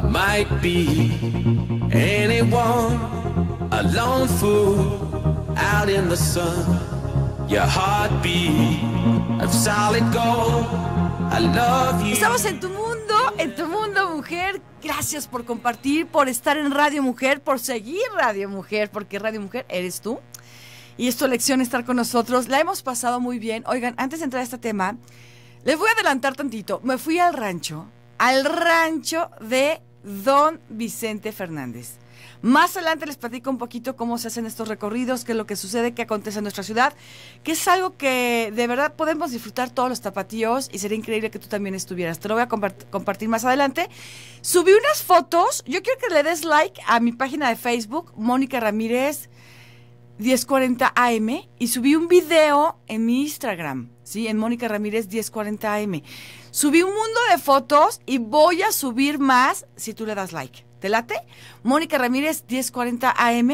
might be out in the sun. Your I love you. Estamos en tu mundo, en tu mundo, mujer. Gracias por compartir, por estar en Radio Mujer, por seguir Radio Mujer, porque Radio Mujer eres tú. Y es tu elección estar con nosotros. La hemos pasado muy bien. Oigan, antes de entrar a este tema, les voy a adelantar tantito. Me fui al rancho al rancho de don Vicente Fernández. Más adelante les platico un poquito cómo se hacen estos recorridos, qué es lo que sucede, qué acontece en nuestra ciudad, que es algo que de verdad podemos disfrutar todos los tapatíos y sería increíble que tú también estuvieras. Te lo voy a compartir más adelante. Subí unas fotos, yo quiero que le des like a mi página de Facebook, Mónica Ramírez 1040 AM, y subí un video en mi Instagram, ¿sí? En Mónica Ramírez 1040 AM Subí un mundo de fotos y voy a subir más si tú le das like. ¿Te late? Mónica Ramírez, 1040 AM.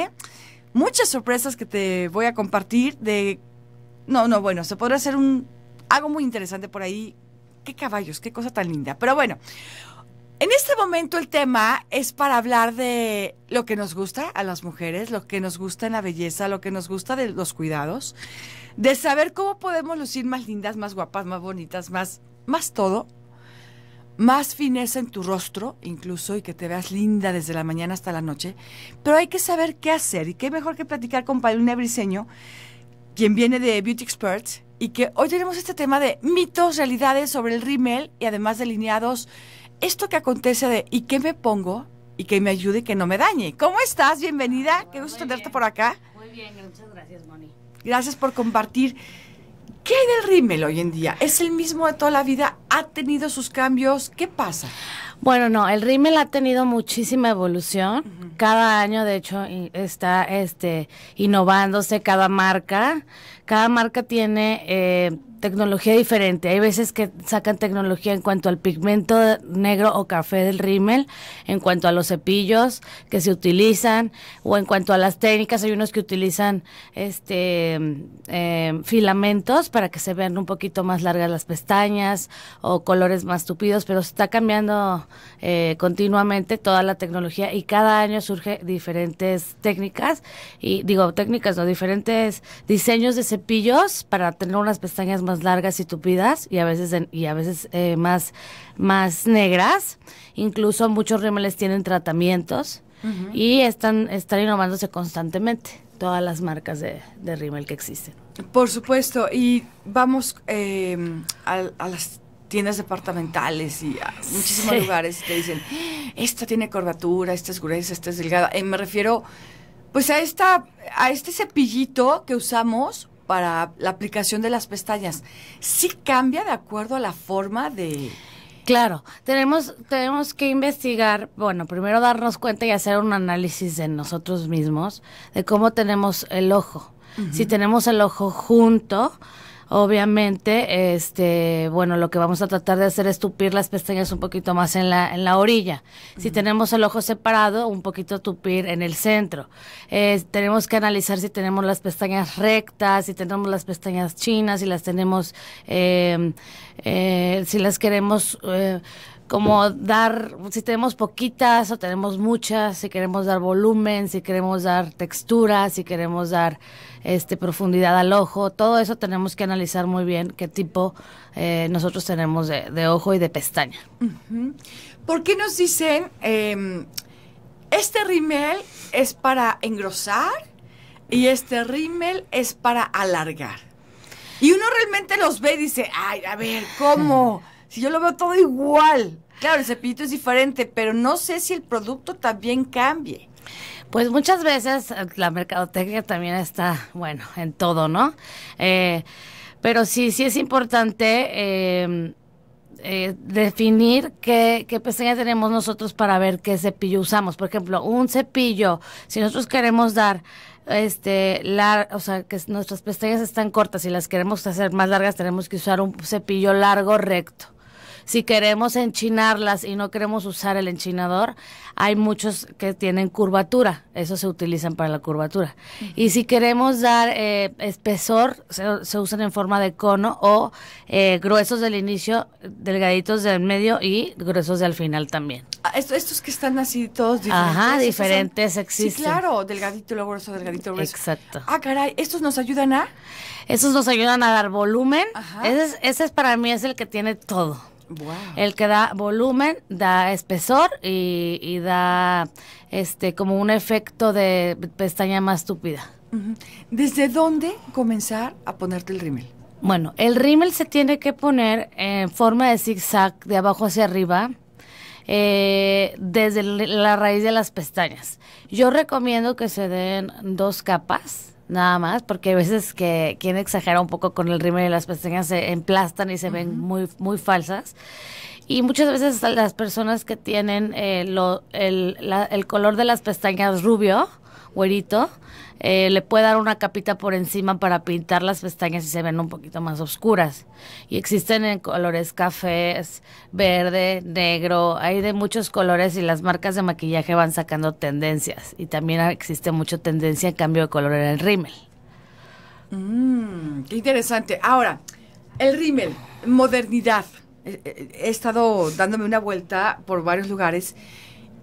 Muchas sorpresas que te voy a compartir de... No, no, bueno, se podrá hacer un... algo muy interesante por ahí. Qué caballos, qué cosa tan linda. Pero bueno, en este momento el tema es para hablar de lo que nos gusta a las mujeres, lo que nos gusta en la belleza, lo que nos gusta de los cuidados, de saber cómo podemos lucir más lindas, más guapas, más bonitas, más más todo, más fineza en tu rostro, incluso, y que te veas linda desde la mañana hasta la noche. Pero hay que saber qué hacer y qué mejor que platicar con Paulina Briseño, quien viene de Beauty Experts, y que hoy tenemos este tema de mitos, realidades sobre el rímel y además delineados, esto que acontece de ¿y qué me pongo? Y que me ayude y que no me dañe. ¿Cómo estás? Bienvenida. Ah, qué gusto tenerte por acá. Muy bien, muchas gracias, Moni. Gracias por compartir ¿Qué hay del rímel hoy en día? ¿Es el mismo de toda la vida? ¿Ha tenido sus cambios? ¿Qué pasa? Bueno, no, el rímel ha tenido muchísima evolución. Cada año, de hecho, está este, innovándose cada marca. Cada marca tiene eh, tecnología diferente. Hay veces que sacan tecnología en cuanto al pigmento negro o café del rímel, en cuanto a los cepillos que se utilizan o en cuanto a las técnicas. Hay unos que utilizan este em, filamentos para que se vean un poquito más largas las pestañas o colores más tupidos, pero se está cambiando eh, continuamente toda la tecnología y cada año surge diferentes técnicas y digo técnicas no diferentes diseños de cepillos para tener unas pestañas largas y tupidas y a veces, y a veces eh, más, más negras. Incluso muchos rímeles tienen tratamientos y están, están innovándose constantemente todas las marcas de, de rímel que existen. Por supuesto, y vamos eh, a, las tiendas departamentales y a muchísimos lugares que dicen, esta tiene curvatura, esta es gruesa, esta es delgada. Eh, me refiero pues a esta a este cepillito que usamos para la aplicación de las pestañas, ¿sí cambia de acuerdo a la forma de...? Claro, tenemos, tenemos que investigar, bueno, primero darnos cuenta y hacer un análisis de nosotros mismos, de cómo tenemos el ojo. Si tenemos el ojo junto, obviamente, este, bueno, lo que vamos a tratar de hacer es tupir las pestañas un poquito más en la, en la orilla. Si tenemos el ojo separado, un poquito tupir en el centro. Eh, tenemos que analizar si tenemos las pestañas rectas, si tenemos las pestañas chinas, si las tenemos, eh, eh, si las queremos como dar, si tenemos poquitas o tenemos muchas, si queremos dar volumen, si queremos dar textura, si queremos dar este profundidad al ojo, todo eso tenemos que analizar muy bien qué tipo eh, nosotros tenemos de, ojo y de pestaña. ¿Por qué nos dicen em, este rímel es para engrosar y este rímel es para alargar? Y uno realmente los ve y dice, ay, a ver, ¿cómo? Si yo lo veo todo igual. Claro, el cepillito es diferente, pero no sé si el producto también cambie. Pues muchas veces eh, la mercadotecnia también está, bueno, en todo, ¿no? Eh, pero sí, sí es importante em, eh, definir qué, qué pestaña tenemos nosotros para ver qué cepillo usamos. Por ejemplo, un cepillo, si nosotros queremos dar este o sea que nuestras pestañas están cortas y las queremos hacer más largas tenemos que usar un cepillo largo recto si queremos enchinarlas y no queremos usar el enchinador, hay muchos que tienen curvatura, Eso se utilizan para la curvatura. Y si queremos dar eh, espesor, se, usan en forma de cono o eh, gruesos del inicio, delgaditos del medio y gruesos del final también. Ah, estos, que están así todos diferentes. Ajá, diferentes existen. Sí, claro, delgadito, luego grueso, delgadito, grueso. Exacto. Ah, caray, ¿estos nos ayudan a? Estos nos ayudan a dar volumen. Ese, es, ese es para mí es el que tiene todo. El que da volumen, da espesor y, da este como un efecto de pestaña más tupida. ¿Desde dónde comenzar a ponerte el rímel? Bueno, el rímel se tiene que poner en forma de zigzag de abajo hacia arriba. Eh, desde la raíz de las pestañas. Yo recomiendo que se den dos capas, nada más, porque a veces que quien exagera un poco con el rímel y las pestañas se emplastan y se ven muy, muy falsas. Y muchas veces las personas que tienen eh, lo, el, el, color de las pestañas rubio, güerito, eh, le puede dar una capita por encima para pintar las pestañas y se ven un poquito más oscuras. Y existen en colores cafés, verde, negro, hay de muchos colores y las marcas de maquillaje van sacando tendencias. Y también existe mucha tendencia en cambio de color en el rímel. Mm, qué interesante. Ahora, el rímel, modernidad. He estado dándome una vuelta por varios lugares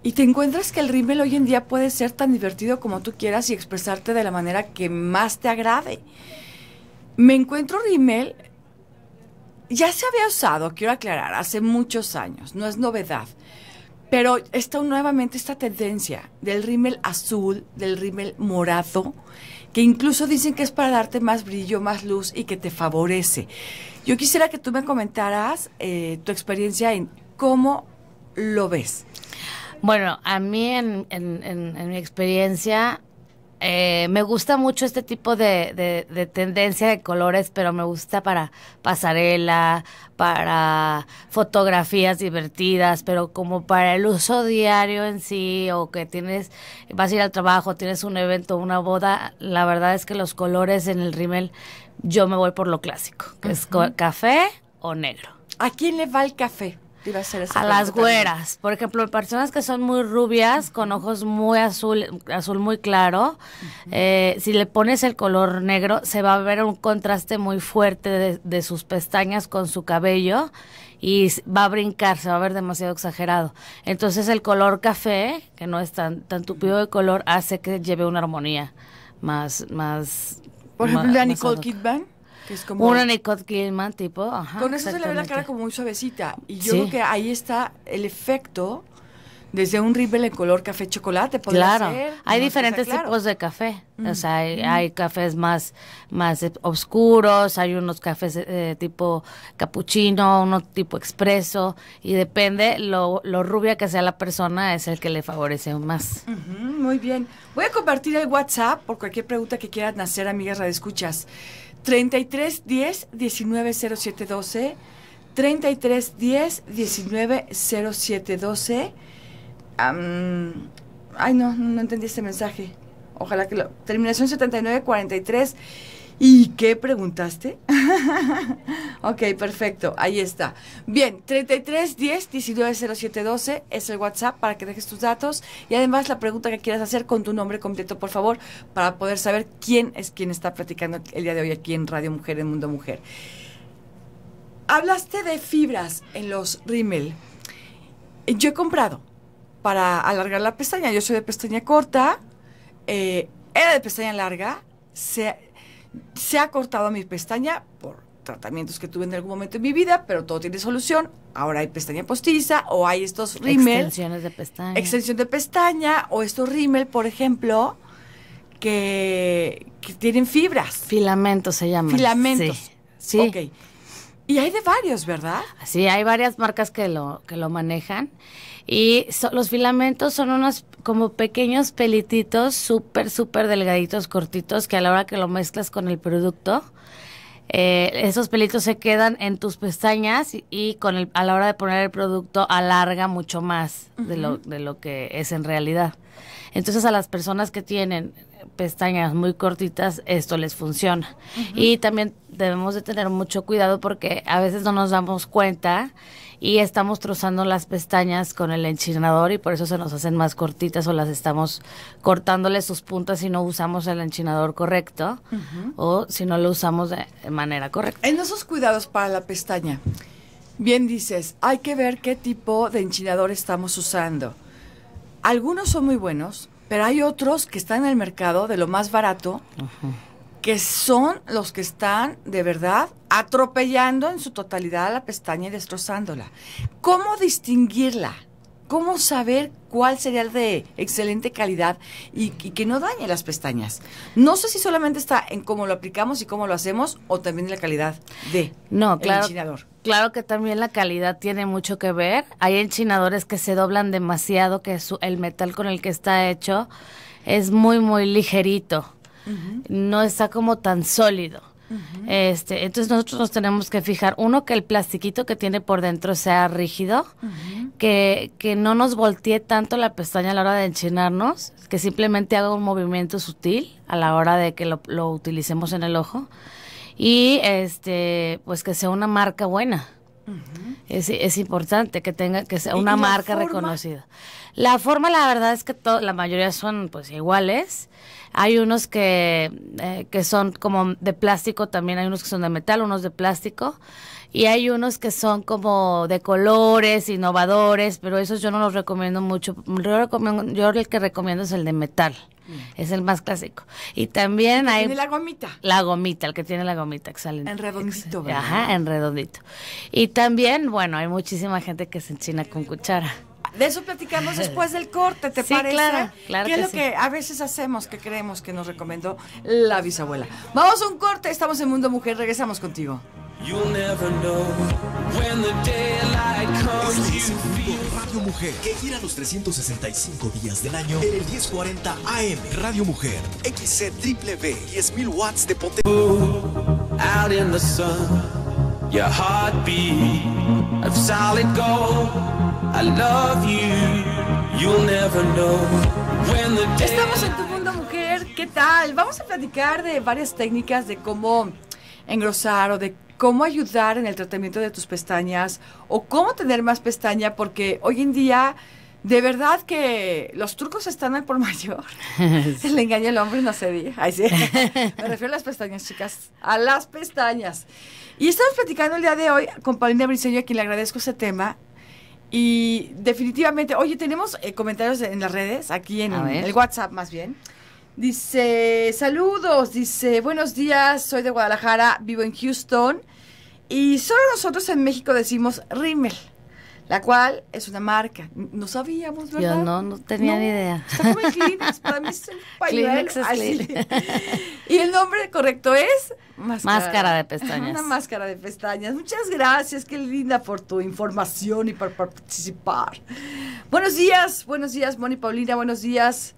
y te encuentras que el rímel hoy en día puede ser tan divertido como tú quieras y expresarte de la manera que más te agrade. Me encuentro rímel, ya se había usado, quiero aclarar, hace muchos años, no es novedad. Pero está nuevamente esta tendencia del rímel azul, del rímel morado, que incluso dicen que es para darte más brillo, más luz y que te favorece. Yo quisiera que tú me comentaras eh, tu experiencia en cómo lo ves. Bueno, a mí en, mi experiencia eh, me gusta mucho este tipo de, tendencia de colores, pero me gusta para pasarela, para fotografías divertidas, pero como para el uso diario en sí, o que tienes, vas a ir al trabajo, tienes un evento, una boda, la verdad es que los colores en el rimel, yo me voy por lo clásico, que es café o negro. ¿A quién le va el café? a, las güeras. Por ejemplo, personas que son muy rubias, con ojos muy azul, azul muy claro, eh, si le pones el color negro, se va a ver un contraste muy fuerte de, sus pestañas con su cabello y va a brincar, se va a ver demasiado exagerado. Entonces el color café, que no es tan, tan tupido de color, hace que lleve una armonía más... más Por ejemplo, la Nicole Kidman que es como... Una tipo, Con eso se le ve la cara como muy suavecita. Y yo creo que ahí está el efecto desde un rímel en color café chocolate claro hay diferentes tipos de café o sea hay, cafés más más eh, oscuros hay unos cafés eh, eh, tipo capuchino uno tipo expreso y depende lo, rubia que sea la persona es el que le favorece más muy bien voy a compartir el WhatsApp por cualquier pregunta que quieras hacer amigas radioescuchas escuchas 33 10 19 07 12, 33 10 19 07 12. ay, no, no entendí este mensaje. Ojalá que lo. Terminación 79 43 ¿Y qué preguntaste? ok, perfecto, ahí está. Bien, 33 10 es el WhatsApp para que dejes tus datos y además la pregunta que quieras hacer con tu nombre completo, por favor, para poder saber quién es quien está platicando el día de hoy aquí en Radio Mujer, en Mundo Mujer. Hablaste de fibras en los rímel. Yo he comprado para alargar la pestaña. Yo soy de pestaña corta, eh, era de pestaña larga, se se ha cortado mi pestaña por tratamientos que tuve en algún momento de mi vida, pero todo tiene solución. Ahora hay pestaña postiza o hay estos rímel. Extensiones de pestaña. Extensión de pestaña o estos rímel, por ejemplo, que, tienen fibras. Filamentos se llaman. Filamentos. Sí. Ok. Y hay de varios, ¿verdad? Sí, hay varias marcas que lo, que lo manejan. Y los filamentos son unas como pequeños pelititos súper, súper delgaditos, cortitos, que a la hora que lo mezclas con el producto, eh, esos pelitos se quedan en tus pestañas y, con el, a la hora de poner el producto alarga mucho más de, lo, de lo que es en realidad. Entonces a las personas que tienen pestañas muy cortitas, esto les funciona. Y también debemos de tener mucho cuidado porque a veces no nos damos cuenta y estamos trozando las pestañas con el enchinador y por eso se nos hacen más cortitas o las estamos cortándole sus puntas si no usamos el enchinador correcto o si no lo usamos de manera correcta. En esos cuidados para la pestaña, bien dices, hay que ver qué tipo de enchinador estamos usando. Algunos son muy buenos, pero hay otros que están en el mercado de lo más barato que son los que están de verdad atropellando en su totalidad a la pestaña y destrozándola. ¿Cómo distinguirla? ¿Cómo saber cuál sería el de excelente calidad y, que no dañe las pestañas? No sé si solamente está en cómo lo aplicamos y cómo lo hacemos o también en la calidad de no, claro, enchinador. Claro que también la calidad tiene mucho que ver. Hay enchinadores que se doblan demasiado, que el metal con el que está hecho es muy, muy ligerito no está como tan sólido. Este, entonces nosotros nos tenemos que fijar, uno, que el plastiquito que tiene por dentro sea rígido, que, que no nos voltee tanto la pestaña a la hora de enchinarnos, que simplemente haga un movimiento sutil a la hora de que lo, lo utilicemos en el ojo y este, pues que sea una marca buena es, importante que tenga que sea una marca reconocida. La forma, la verdad es que la mayoría son pues iguales. Hay unos que, eh, que son como de plástico también, hay unos que son de metal, unos de plástico y hay unos que son como de colores, innovadores, pero esos yo no los recomiendo mucho. Yo, yo el que recomiendo es el de metal. Mm. Es el más clásico. Y también hay. Tiene la gomita. La gomita, el que tiene la gomita, excelente. En redondito, ¿verdad? Ajá, en redondito. Y también, bueno, hay muchísima gente que se enchina con cuchara. De eso platicamos después del corte, ¿te sí, parece? Claro, claro. ¿Qué que es lo que a veces hacemos que creemos que nos recomendó la bisabuela? Vamos a un corte, estamos en Mundo Mujer, regresamos contigo. never know when the este el Mundo Radio Mujer, que gira los 365 días del año en el 1040 AM. Radio Mujer, XCW 10.000 watts de potencia. Out in the sun your heartbeat solid gold. I love you, you'll never know Estamos en tu mundo, mujer. ¿Qué tal? Vamos a platicar de varias técnicas de cómo engrosar o de cómo ayudar en el tratamiento de tus pestañas o cómo tener más pestaña, porque hoy en día de verdad que los turcos están al por mayor. Se le engaña el hombre, no se diga. Me refiero a las pestañas, chicas. A las pestañas. Y estamos platicando el día de hoy con Paulina Briceño, a quien le agradezco ese tema. Y definitivamente, oye, tenemos eh, comentarios en las redes, aquí en el WhatsApp más bien. Dice, saludos, dice, buenos días, soy de Guadalajara, vivo en Houston. Y solo nosotros en México decimos Rimmel la cual es una marca. No sabíamos, ¿verdad? Yo no, no tenía ni idea. Está como en para mí es un pañuelo. y el nombre correcto es máscara, de pestañas. Una máscara de pestañas. Muchas gracias, qué linda por tu información y por, participar. Buenos días, buenos días, Moni Paulina, buenos días.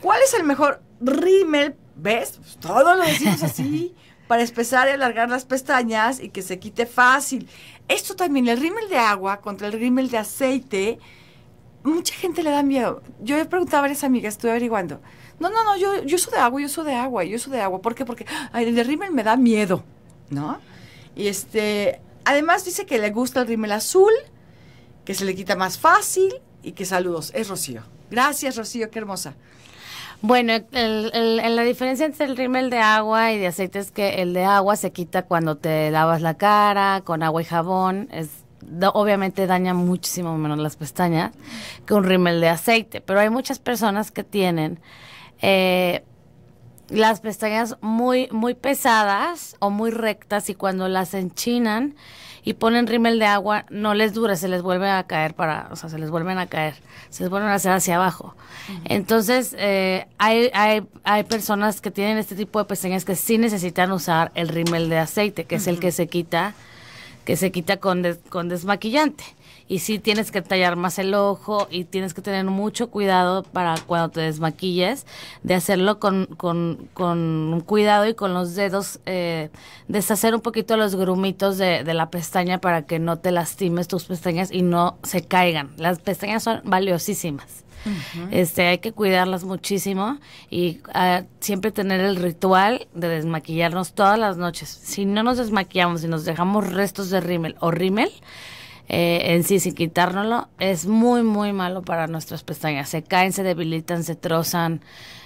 ¿Cuál es el mejor rímel? ¿Ves? Pues todos lo decimos así. para espesar y alargar las pestañas y que se quite fácil esto también, el rímel de agua contra el rímel de aceite, mucha gente le da miedo. Yo he preguntado a varias amigas, estoy averiguando. No, no, no, yo, yo uso de agua, yo uso de agua, yo uso de agua. ¿Por qué? Porque el rímel me da miedo, ¿no? Y este, además dice que le gusta el rímel azul, que se le quita más fácil y que saludos. Es Rocío. Gracias, Rocío, qué hermosa. Bueno, la diferencia entre el rímel de agua y de aceite es que el de agua se quita cuando te lavas la cara con agua y jabón. Es, obviamente daña muchísimo menos las pestañas que un rímel de aceite. Pero hay muchas personas que tienen eh, las pestañas muy, muy pesadas o muy rectas y cuando las enchinan y ponen rímel de agua, no les dura, se les vuelve a caer para, o sea, se les vuelven a caer, se les vuelven a hacer hacia abajo. Entonces, eh, hay, hay, hay personas que tienen este tipo de pestañas que sí necesitan usar el rímel de aceite, que es el que se quita, que se quita con, con desmaquillante y sí tienes que tallar más el ojo y tienes que tener mucho cuidado para cuando te desmaquilles, de hacerlo con, con, con cuidado y con los dedos, eh, deshacer un poquito los grumitos de, de la pestaña para que no te lastimes tus pestañas y no se caigan. Las pestañas son valiosísimas. Este, hay que cuidarlas muchísimo y ah, siempre tener el ritual de desmaquillarnos todas las noches. Si no nos desmaquillamos y nos dejamos restos de rímel o rímel, eh, en sí sin quitárnoslo, es muy, muy malo para nuestras pestañas. Se caen, se debilitan, se trozan.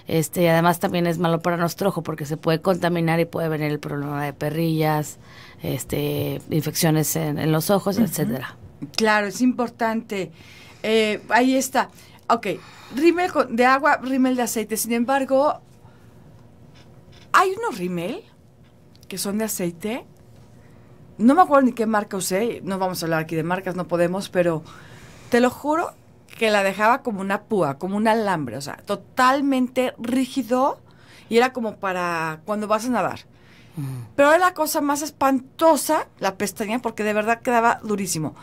Este, y además también es malo para nuestro ojo porque se puede contaminar y puede venir el problema de perrillas, este, infecciones en, los ojos, etcétera. Claro, es importante. Eh, ahí está. Ok, rímel de agua, rímel de aceite. Sin embargo, hay unos rímel que son de aceite no me acuerdo ni qué marca usé, no vamos a hablar aquí de marcas, no podemos, pero te lo juro que la dejaba como una púa, como un alambre, o sea, totalmente rígido y era como para cuando vas a nadar. Mm. Pero era la cosa más espantosa, la pestaña, porque de verdad quedaba durísimo.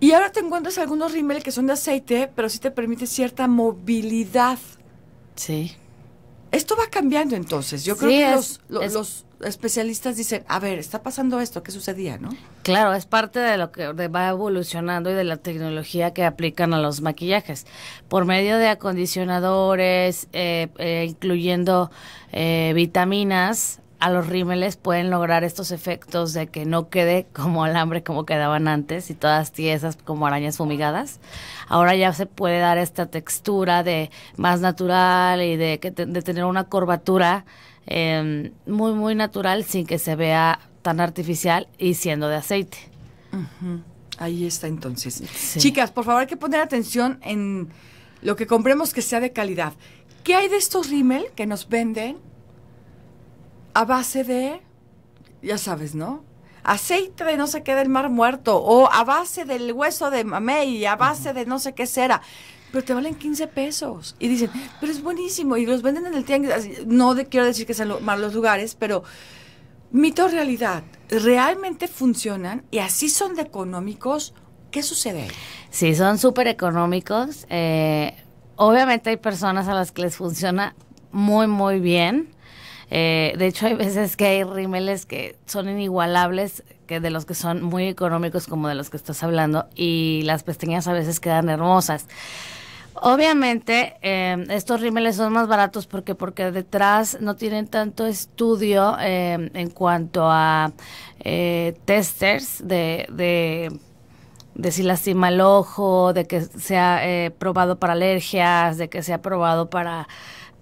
Y ahora te encuentras algunos rímel que son de aceite, pero sí te permite cierta movilidad. Sí. Esto va cambiando entonces. Yo creo que los, especialistas dicen, a ver, está pasando esto, ¿qué sucedía, no? Claro, es parte de lo que va evolucionando y de la tecnología que aplican a los maquillajes. Por medio de acondicionadores, eh, eh, incluyendo eh, vitaminas, a los rímeles pueden lograr estos efectos de que no quede como alambre como quedaban antes y todas tiesas como arañas fumigadas. Ahora ya se puede dar esta textura de más natural y de, de tener una curvatura em, muy, muy natural sin que se vea tan artificial y siendo de aceite. Ahí está entonces. Chicas, por favor hay que poner atención en lo que compremos que sea de calidad. ¿Qué hay de estos rímel que nos venden a base de, ya sabes, ¿no? aceite de no sé qué del mar muerto, o a base del hueso de y a base de no sé qué cera. Pero te valen 15 pesos. Y dicen, pero es buenísimo. Y los venden en el tianguis. No de, quiero decir que sean malos lugares, pero mito realidad. ¿Realmente funcionan? ¿Y así son de económicos? ¿Qué sucede? Sí, son súper económicos. Eh, obviamente hay personas a las que les funciona muy, muy bien eh, de hecho, hay veces que hay rímeles que son inigualables, que de los que son muy económicos como de los que estás hablando, y las pestañas a veces quedan hermosas. Obviamente, eh, estos rímeles son más baratos porque porque detrás no tienen tanto estudio eh, en cuanto a eh, testers de, de, si lastima el ojo, de que se sea probado para alergias, de que sea probado para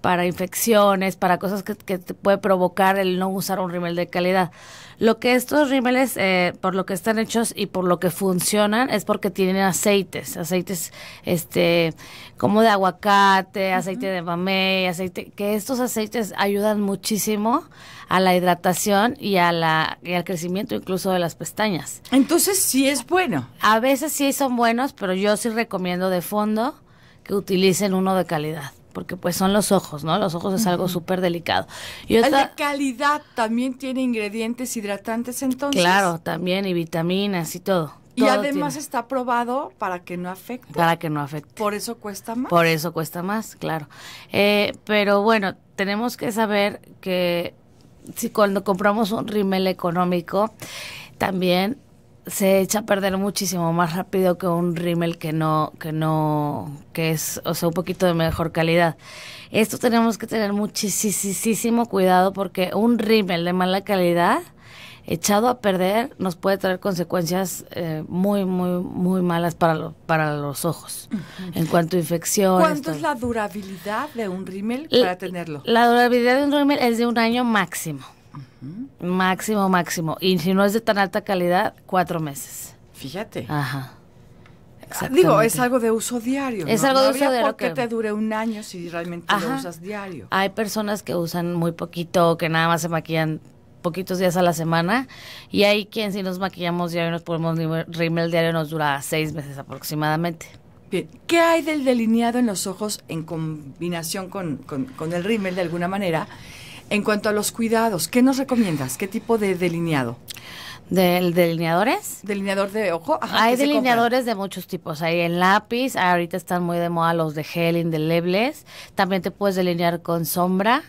para infecciones, para cosas que, te puede provocar el no usar un rímel de calidad. Lo que estos rímeles, eh, por lo que están hechos y por lo que funcionan, es porque tienen aceites, aceites este, como de aguacate, aceite de mamé, aceite, que estos aceites ayudan muchísimo a la hidratación y, a la, y al crecimiento incluso de las pestañas. Entonces sí es bueno. A veces sí son buenos, pero yo sí recomiendo de fondo que utilicen uno de calidad porque pues son los ojos, ¿no? Los ojos es algo súper delicado. Y la calidad también tiene ingredientes hidratantes entonces. Claro, también y vitaminas y todo. Y además está probado para que no afecte. Para que no afecte. Por eso cuesta más. Por eso cuesta más, claro. Eh, pero bueno, tenemos que saber que si cuando compramos un rimel económico, también se echa a perder muchísimo más rápido que un rímel que no, que no, que es, o sea, un poquito de mejor calidad. Esto tenemos que tener muchísimo cuidado porque un rímel de mala calidad echado a perder nos puede traer consecuencias eh, muy, muy, muy malas para, para los ojos, en cuanto a infección. ¿Cuánto es la durabilidad de un rímel para tenerlo? La durabilidad de un rímel es de un año máximo. Máximo, máximo. Y si no es de tan alta calidad, cuatro meses. Fíjate. Ajá. Ah, digo, es algo de uso diario. Es algo de uso diario. que... te dure un año si realmente lo usas diario? Hay personas que usan muy poquito, que nada más se maquillan poquitos días a la semana. Y hay quien si nos maquillamos diario, nos ponemos rímel diario, nos dura seis meses aproximadamente. Bien, ¿qué hay del delineado en los ojos en combinación con, con, con el rímel de alguna manera? En cuanto a los cuidados, ¿qué nos recomiendas? ¿Qué tipo de delineado? ¿Del delineadores? Delineador de ojo. hay delineadores de muchos tipos. Hay en lápiz, ahorita están muy de moda los de gel indelebles. También te puedes delinear con sombra.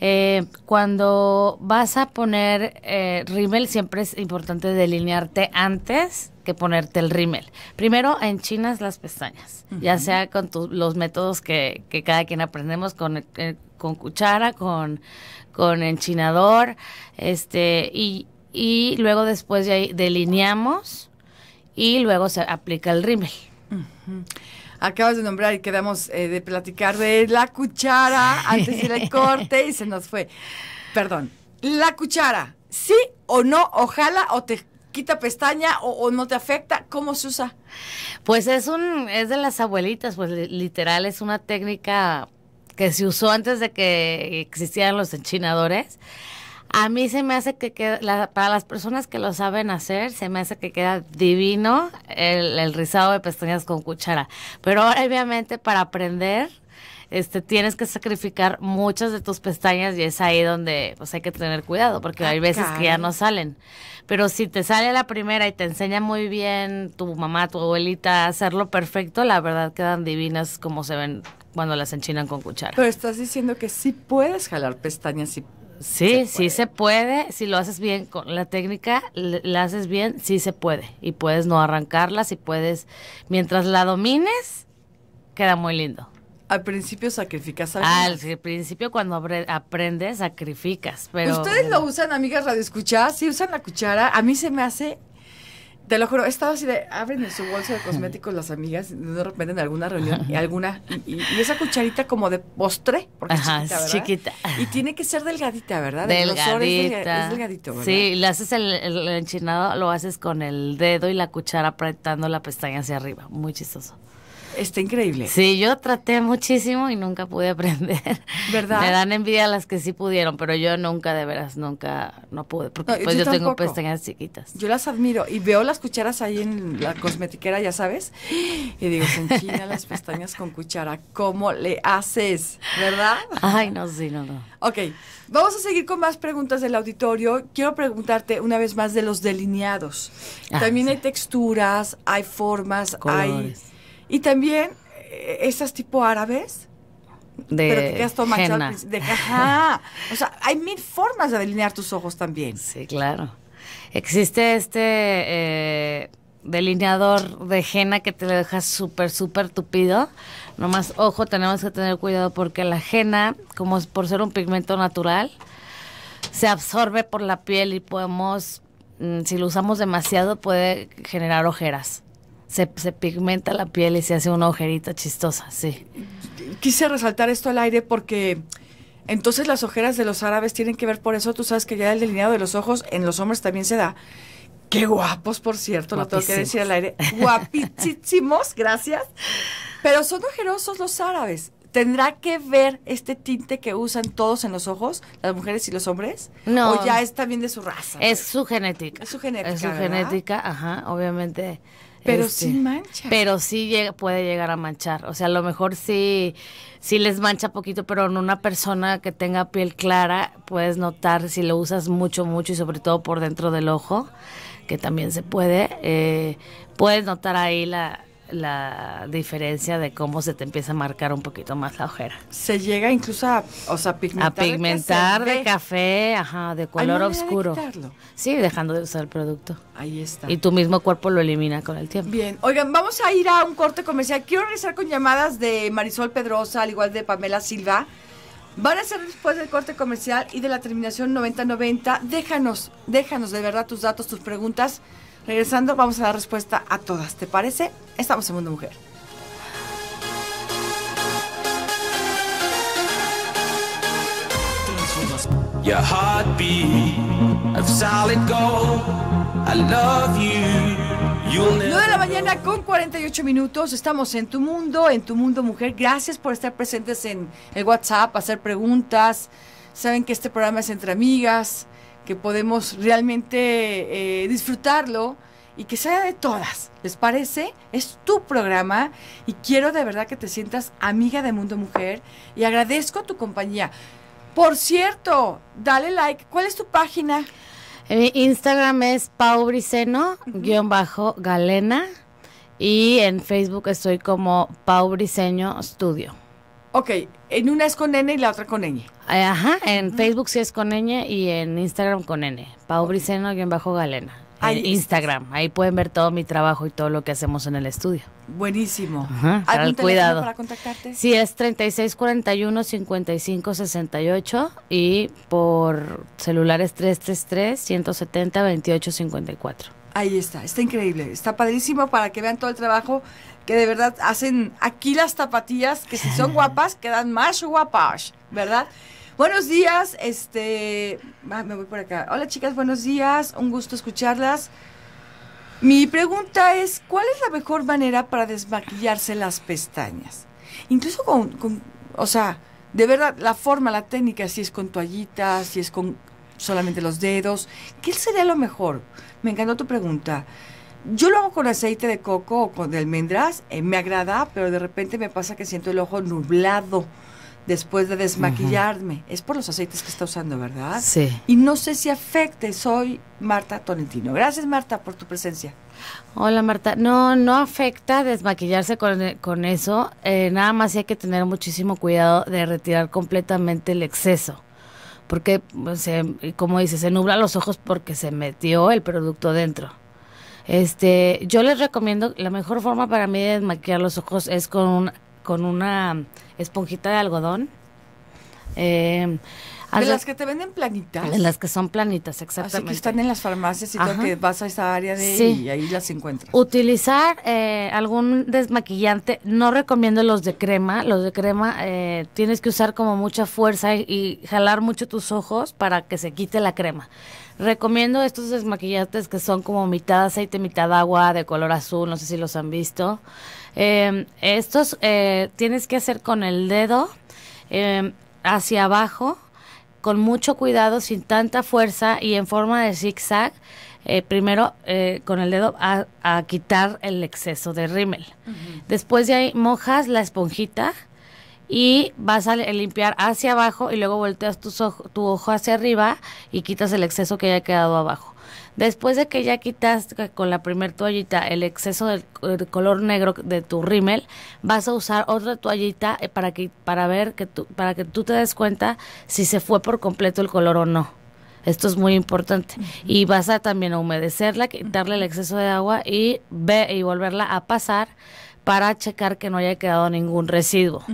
Eh, cuando vas a poner eh, rímel, siempre es importante delinearte antes que ponerte el rímel. Primero enchinas las pestañas, ya sea con los métodos que, cada quien aprendemos, con eh, con cuchara, con, enchinador, este, y, y luego después de ahí delineamos y luego se aplica el rímel. Acabas de nombrar y quedamos eh, de platicar de la cuchara antes del corte y se nos fue. Perdón, la cuchara, sí o no, ojalá o te quita pestaña o, o, no te afecta, ¿cómo se usa? Pues es un es de las abuelitas, pues literal es una técnica que se usó antes de que existieran los enchinadores, a mí se me hace que queda, para las personas que lo saben hacer, se me hace que queda divino el, rizado de pestañas con cuchara. Pero obviamente, para aprender, este, tienes que sacrificar muchas de tus pestañas y es ahí donde pues, hay que tener cuidado, porque ah, hay veces que ya no salen. Pero si te sale la primera y te enseña muy bien tu mamá, tu abuelita a hacerlo perfecto, la verdad quedan divinas como se ven cuando las enchinan con cuchara. Pero estás diciendo que sí puedes jalar pestañas y... Sí, sí se puede, si lo haces bien con la técnica, la haces bien, sí se puede y puedes no arrancarlas y puedes mientras la domines queda muy lindo. Al principio sacrificas algo. Al principio cuando aprendes sacrificas, pero Ustedes lo usan, amigas radioescuchadas, sí usan la cuchara, a mí se me hace te lo juro, he estado así de, abren en su bolsa de cosméticos las amigas, de repente en alguna reunión, y alguna, y, esa cucharita como de postre, porque es chiquita, Y tiene que ser delgadita, ¿verdad? Delgadita. El es, delgadito, ¿verdad? Sí, le haces el, el enchinado, lo haces con el dedo y la cuchara apretando la pestaña hacia arriba, muy chistoso. Está increíble. Sí, yo traté muchísimo y nunca pude aprender. ¿Verdad? Me dan envidia las que sí pudieron, pero yo nunca, de veras, nunca, no pude. Porque pues yo, tengo pestañas chiquitas. Yo las admiro y veo las cucharas ahí en la cosmetiquera, ya sabes. Y digo, se China las pestañas con cuchara. ¿Cómo le haces? ¿Verdad? Ay, no, sí, no, no. Ok, vamos a seguir con más preguntas del auditorio. Quiero preguntarte una vez más de los delineados. Ah, También hay texturas, hay formas, hay y también eh, esas tipo árabes. De pero de O sea, hay mil formas de delinear tus ojos también. Sí, claro. Existe este eh, delineador de henna que te deja súper, súper tupido. Nomás, ojo, tenemos que tener cuidado porque la henna, como por ser un pigmento natural, se absorbe por la piel y podemos, mm, si lo usamos demasiado, puede generar ojeras. Se, pigmenta la piel y se hace una ojerita chistosa, sí. Quise resaltar esto al aire porque entonces las ojeras de los árabes tienen que ver por eso, tú sabes que ya el delineado de los ojos en los hombres también se da. Qué guapos, por cierto, lo tengo que decir al aire. Guapísimos, gracias. Pero son ojerosos los árabes. ¿Tendrá que ver este tinte que usan todos en los ojos, las mujeres y los hombres? No. ¿O ya es también de su raza? Es su genética. Es su genética. Es su genética, ajá, obviamente pero este, sí mancha. Pero sí puede llegar a manchar. O sea, a lo mejor sí, sí les mancha poquito, pero en una persona que tenga piel clara puedes notar si lo usas mucho, mucho y sobre todo por dentro del ojo, que también se puede, eh, puedes notar ahí la, la diferencia de cómo se te empieza a marcar un poquito más la ojera. Se llega incluso a, o sea, pigmentar. A pigmentar de, café, ajá, de color oscuro. sí, dejando de usar el producto. Ahí está. Y tu mismo cuerpo lo elimina con el tiempo. Bien, oigan, vamos a ir a un corte comercial. Quiero regresar con llamadas de Marisol Pedrosa, al igual de Pamela Silva. Van a ser después del corte comercial y de la terminación 9090. Déjanos, déjanos de verdad tus datos, tus preguntas Regresando, vamos a dar respuesta a todas. ¿Te parece? Estamos en Mundo Mujer. Your de la mañana con 48 minutos, estamos en tu mundo, en tu mundo mujer. Gracias por estar presentes en el WhatsApp, hacer preguntas. Saben que este programa es entre amigas, que podemos realmente eh, disfrutarlo y que sea de todas. ¿Les parece? Es tu programa y quiero de verdad que te sientas amiga de Mundo Mujer y agradezco tu compañía. Por cierto, dale like. ¿Cuál es tu página? Mi Instagram es paubriceno galena y en Facebook estoy como Pau Studio. Ok, en una es con N y la otra con ñ. Eh, ajá, en Facebook sí es con ñ y en Instagram con N. Pau Briceno y en bajo Galena. Ahí Instagram. Ahí pueden ver todo mi trabajo y todo lo que hacemos en el estudio. Buenísimo. Ajá, para el cuidado. para contactarte? Sí, es 3641-5568 y por celulares 333-170-2854. Ahí está, está increíble, está padrísimo para que vean todo el trabajo que de verdad hacen aquí las zapatillas que si son guapas, quedan más guapas, ¿verdad? Buenos días, este, me voy por acá. Hola chicas, buenos días, un gusto escucharlas. Mi pregunta es, ¿cuál es la mejor manera para desmaquillarse las pestañas? Incluso con, con o sea, de verdad, la forma, la técnica, si es con toallitas, si es con solamente los dedos, ¿qué sería lo mejor? Me encantó tu pregunta. Yo lo hago con aceite de coco o con almendras, eh, me agrada, pero de repente me pasa que siento el ojo nublado después de desmaquillarme. Es por los aceites que está usando, ¿verdad? Sí. Y no sé si afecte. Soy Marta Tonentino. Gracias, Marta, por tu presencia. Hola, Marta. No, no afecta desmaquillarse con, eh, con eso. Eh, nada más hay que tener muchísimo cuidado de retirar completamente el exceso. Porque, pues, como dices, se nubla los ojos porque se metió el producto dentro. Este, yo les recomiendo, la mejor forma para mí de desmaquillar los ojos es con, con una esponjita de algodón. Em, de las que te venden planitas. De las que son planitas, exactamente. Así que están en las farmacias y que vas a esa área de y ahí las encuentras. Utilizar eh, algún desmaquillante, no recomiendo los de crema. Los de crema eh, tienes que usar como mucha fuerza y jalar mucho tus ojos para que se quite la crema. Recomiendo estos desmaquillantes que son como mitad aceite, mitad agua, de color azul, no sé si los han visto. Em, estos eh, tienes que hacer con el dedo em, hacia abajo, con mucho cuidado, sin tanta fuerza y en forma de zigzag. Eh, primero eh, con el dedo a, quitar el exceso de rímel. Después de ahí mojas la esponjita y vas a limpiar hacia abajo y luego volteas tu, ojo, tu ojo hacia arriba y quitas el exceso que haya quedado abajo. Después de que ya quitas con la primer toallita el exceso del color negro de tu rímel, vas a usar otra toallita eh, para que para ver que tú, para que tú te des cuenta si se fue por completo el color o no. Esto es muy importante. Y vas a también humedecerla, quitarle el exceso de agua y, ve, y volverla a pasar para checar que no haya quedado ningún residuo.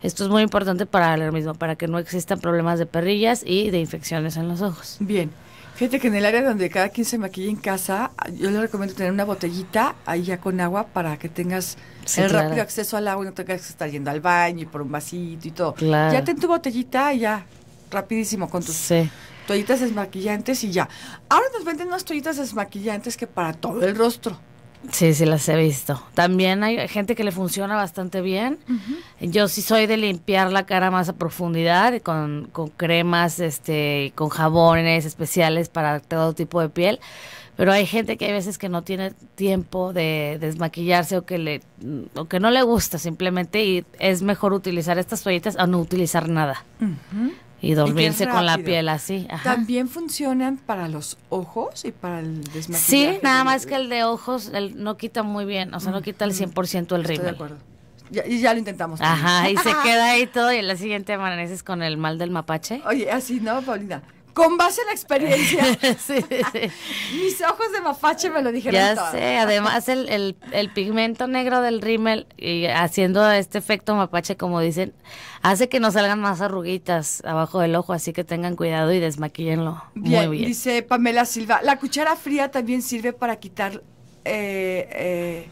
Esto es muy importante para el mismo, para que no existan problemas de perrillas y de infecciones en los ojos. Bien. Fíjate que en el área donde cada quien se maquilla en casa, yo le recomiendo tener una botellita ahí ya con agua para que tengas el rápido acceso al agua y no tengas que estar yendo al baño y por un vasito y todo. Ya ten tu botellita ya, rapidísimo con tus toallitas desmaquillantes y ya. Ahora nos venden unas toallitas desmaquillantes que para todo el rostro. Sí, sí las he visto. También hay gente que le funciona bastante bien. Yo sí soy de limpiar la cara más a profundidad con, cremas, este, con jabones especiales para todo tipo de piel. Pero hay gente que hay veces que no tiene tiempo de desmaquillarse o que le o que no le gusta simplemente y es mejor utilizar estas toallitas a no utilizar nada. Y dormirse con la piel así. También funcionan para los ojos y para el desmaquillaje. Sí, nada más que el de ojos el, no quita muy bien, o sea, no mm, quita el 100% mm. el rímel. Estoy de acuerdo. y ya lo intentamos. Ajá, y se queda ahí todo y en la siguiente amaneces con el mal del mapache. Oye, así, ¿no, Paulina? con base en la experiencia. Mis ojos de mapache me lo dijeron. Ya sé, además el, pigmento negro del rímel y haciendo este efecto mapache, como dicen, hace que no salgan más arruguitas abajo del ojo, así que tengan cuidado y desmaquillenlo bien, muy bien. Dice Pamela Silva, la cuchara fría también sirve para quitar eh, eh,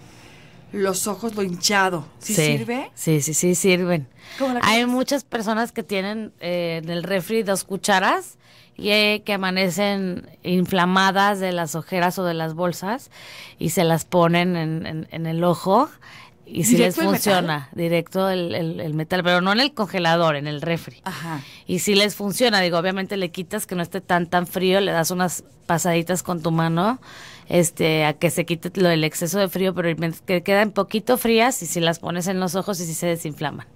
los ojos, lo hinchado. ¿Sí, sirve? Sí, sí, sí, sirven. Hay muchas personas que tienen eh, en el refri dos cucharas y eh, que amanecen inflamadas de las ojeras o de las bolsas y se las ponen en, el ojo y si les funciona directo el, metal, pero no en el congelador, en el refri. Ajá. Y si les funciona, digo, obviamente le quitas que no esté tan tan frío, le das unas pasaditas con tu mano, este, a que se quite lo exceso de frío, pero que quedan poquito frías y si las pones en los ojos y si se desinflaman.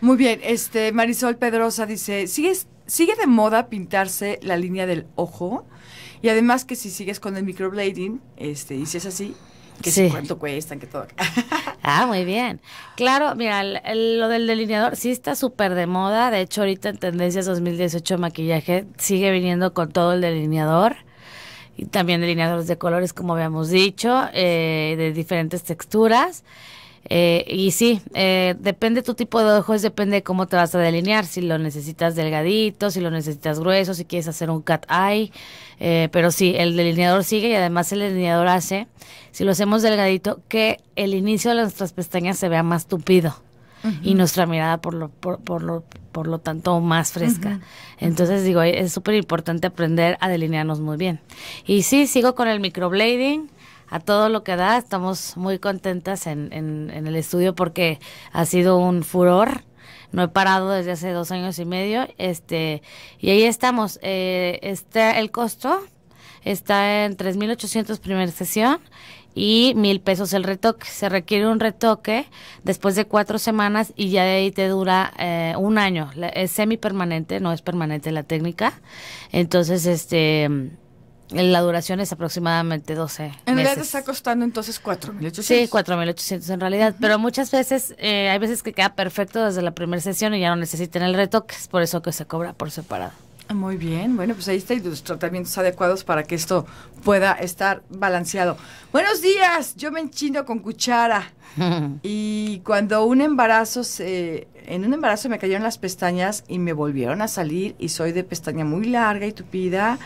Muy bien, este Marisol Pedrosa dice, ¿sigues, ¿sigue de moda pintarse la línea del ojo? Y además que si sigues con el microblading, este, y si es así, que si cuánto cuestan, que todo. ah, muy bien. Claro, mira, lo del delineador sí está súper de moda. De hecho, ahorita en Tendencias 2018 Maquillaje sigue viniendo con todo el delineador. Y también delineadores de colores, como habíamos dicho, eh, de diferentes texturas. Eh, y sí, eh, depende tu tipo de ojos, depende de cómo te vas a delinear, si lo necesitas delgadito, si lo necesitas grueso, si quieres hacer un cat eye, eh, pero sí, el delineador sigue y además el delineador hace, si lo hacemos delgadito, que el inicio de nuestras pestañas se vea más tupido. y nuestra mirada por lo, por, lo, por lo tanto más fresca. Entonces digo, es súper importante aprender a delinearnos muy bien. Y sí, sigo con el microblading a todo lo que da. Estamos muy contentas en, el estudio porque ha sido un furor no he parado desde hace dos años y medio, este, y ahí estamos. Eh, está el costo, está en 3.800 primera sesión y mil pesos el retoque. Se requiere un retoque después de cuatro semanas y ya de ahí te dura eh, un año. es semi permanente, no es permanente la técnica. Entonces, este la duración es aproximadamente 12. En realidad está costando entonces 4.800. Sí, 4.800 en realidad. Pero muchas veces, eh, hay veces que queda perfecto desde la primera sesión y ya no necesitan el retoque. Es por eso que se cobra por separado. Ah, muy bien, bueno, pues ahí está y los tratamientos adecuados para que esto pueda estar balanceado. Buenos días, yo me enchino con cuchara. y cuando un embarazo se, en un embarazo me cayeron las pestañas y me volvieron a salir y soy de pestaña muy larga y tupida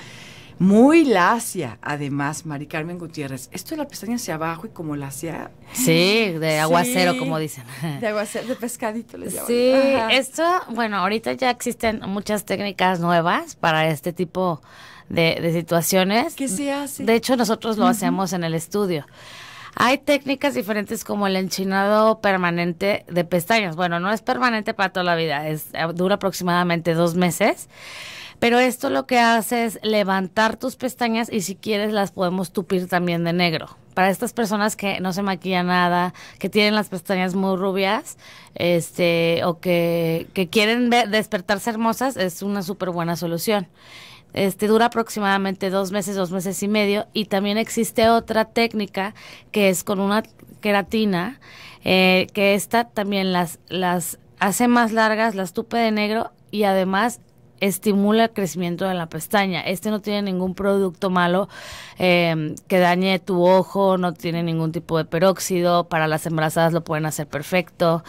muy lacia, además, Mari Carmen Gutiérrez. Esto de la pestaña hacia abajo y como lacia. Sí, de aguacero, como dicen. De aguacero, de pescadito les digo. Sí, esto, bueno, ahorita ya existen muchas técnicas nuevas para este tipo de, situaciones. que se hace? De hecho, nosotros lo hacemos en el estudio. Hay técnicas diferentes como el enchinado permanente de pestañas. Bueno, no es permanente para toda la vida, es, eh, dura aproximadamente dos meses. Pero esto lo que hace es levantar tus pestañas y si quieres las podemos tupir también de negro. Para estas personas que no se maquilla nada, que tienen las pestañas muy rubias, este, o que, quieren despertarse hermosas, es una súper buena solución. Este, dura aproximadamente dos meses, dos meses y medio. Y también existe otra técnica que es con una queratina, eh, que esta también las, las hace más largas, las tupe de negro y además estimula el crecimiento de la pestaña. Este no tiene ningún producto malo eh, que dañe tu ojo, no tiene ningún tipo de peróxido. Para las embarazadas lo pueden hacer perfecto.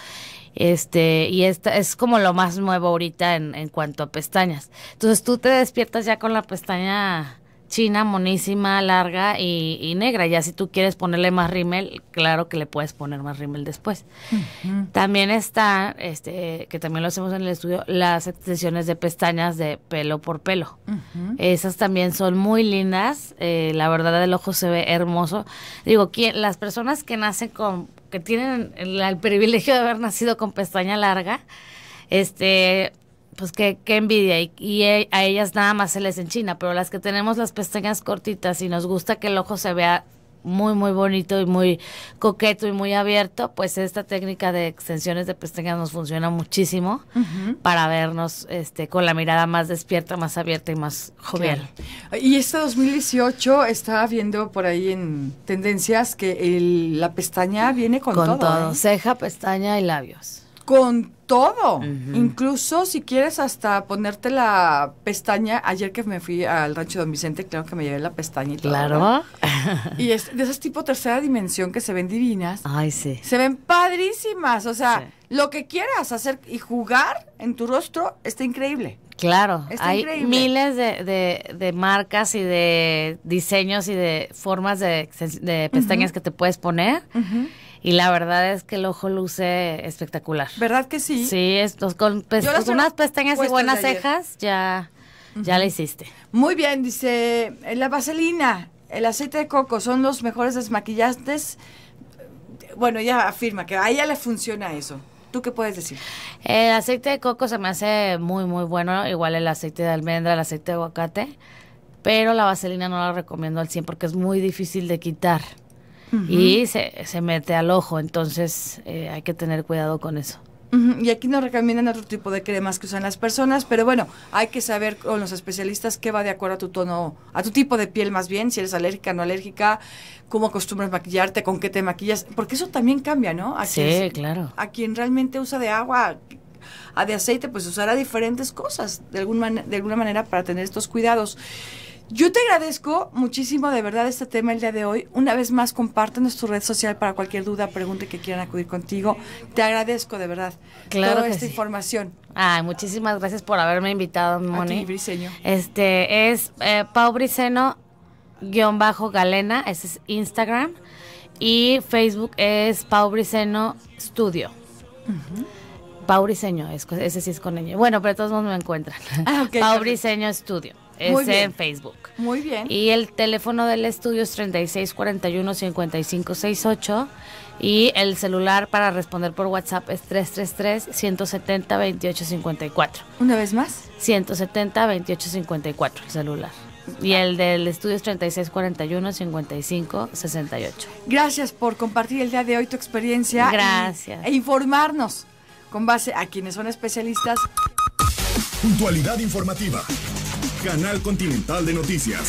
Este, y esta es como lo más nuevo ahorita en, en cuanto a pestañas. Entonces tú te despiertas ya con la pestaña china, monísima, larga y, negra. Ya si tú quieres ponerle más rímel, claro que le puedes poner más rímel después. También está, este, que también lo hacemos en el estudio, las extensiones de pestañas de pelo por pelo. Esas también son muy lindas. Eh, la verdad, del ojo se ve hermoso. Digo, que las personas que nacen con, que tienen el, el privilegio de haber nacido con pestaña larga, este, pues qué, envidia. Y, e, a ellas nada más se les enchina, pero las que tenemos las pestañas cortitas y nos gusta que el ojo se vea muy, muy bonito y muy coqueto y muy abierto, pues esta técnica de extensiones de pestañas nos funciona muchísimo para vernos este, con la mirada más despierta, más abierta y más jovial. Y este 2018 estaba viendo por ahí en tendencias que la pestaña viene con, todo. ¿eh? ceja, pestaña y labios. Con todo. Incluso si quieres hasta ponerte la pestaña. Ayer que me fui al rancho de Don Vicente, claro que me llevé la pestaña y todo. Claro. y es de esos tipo tercera dimensión que se ven divinas. Ay, sí. Se ven padrísimas. O sea, lo que quieras hacer y jugar en tu rostro está increíble. Claro, está hay miles de, de, marcas y de diseños y de formas de, pestañas que te puedes poner y la verdad es que el ojo luce espectacular. ¿Verdad que sí? Sí, estos con, pues, unas pestañas y buenas cejas ya, ya la hiciste. Muy bien, dice, eh, la vaselina, el aceite de coco son los mejores desmaquillantes. Bueno, ella afirma que a ella le funciona eso. ¿Tú qué puedes decir? El aceite de coco se me hace muy, muy bueno. Igual el aceite de almendra, el aceite de aguacate. Pero la vaselina no la recomiendo al 100 porque es muy difícil de quitar y se, se, mete al ojo, entonces eh, hay que tener cuidado con eso. Y aquí nos recomiendan otro tipo de cremas que usan las personas, pero bueno, hay que saber con los especialistas qué va de acuerdo a tu tono, a tu tipo de piel más bien, si eres alérgica, no alérgica, cómo acostumbras maquillarte, con qué te maquillas, porque eso también cambia, ¿no? sí, claro. A quien realmente usa de agua, a de aceite, pues usará diferentes cosas de, de alguna manera para tener estos cuidados. Yo te agradezco muchísimo de verdad este tema el día de hoy. Una vez más, compártenos tu red social para cualquier duda, pregunta que quieran acudir contigo. Te agradezco de verdad claro toda esta información. Ay, muchísimas gracias por haberme invitado, Moni. Briseño. Este es eh, Pau bajo Galena, ese es Instagram. Y Facebook es Pau Briseño Studio. Uh Briseño, ese sí es con ella. Bueno, pero todos modos me encuentran. Ah, Pau Briseño Studio. Es en Facebook. Muy bien. Y el teléfono del estudio es 3641-5568. Y el celular para responder por WhatsApp es 333-170-2854. ¿Una vez más? 170-2854, el celular. Y el del estudio es 3641-5568. Gracias por compartir el día de hoy tu experiencia. Gracias. e informarnos con base a quienes son especialistas. Puntualidad informativa. Canal Continental de Noticias.